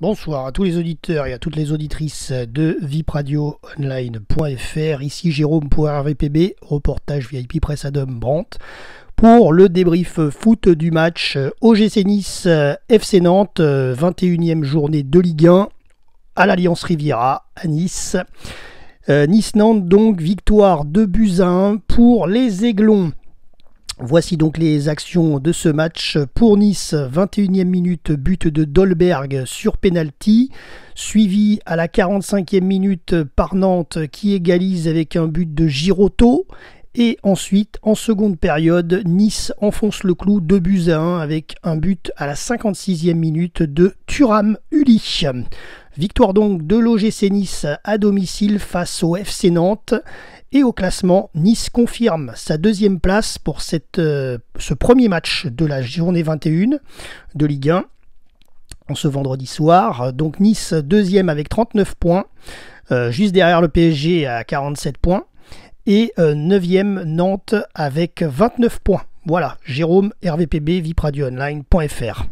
Bonsoir à tous les auditeurs et à toutes les auditrices de vipradioonline.fr. Ici Jérôme pour RVPB, reportage VIP Press Adam Brandt pour le débrief foot du match OGC Nice FC Nantes, 21e journée de Ligue 1 à l'Alliance Riviera à Nice. Euh, Nice-Nantes donc victoire de buts pour les Aiglons. Voici donc les actions de ce match. Pour Nice, 21e minute, but de Dolberg sur penalty, suivi à la 45e minute par Nantes qui égalise avec un but de Girotto. Et ensuite, en seconde période, Nice enfonce le clou 2 buts à 1 avec un but à la 56e minute de Turam Ulich. Victoire donc de l'OGC Nice à domicile face au FC Nantes. Et au classement, Nice confirme sa deuxième place pour cette, euh, ce premier match de la journée 21 de Ligue 1 en ce vendredi soir. Donc Nice deuxième avec 39 points, euh, juste derrière le PSG à 47 points. Et 9 euh, neuvième Nantes avec 29 points. Voilà, Jérôme, RVPB, online.fr.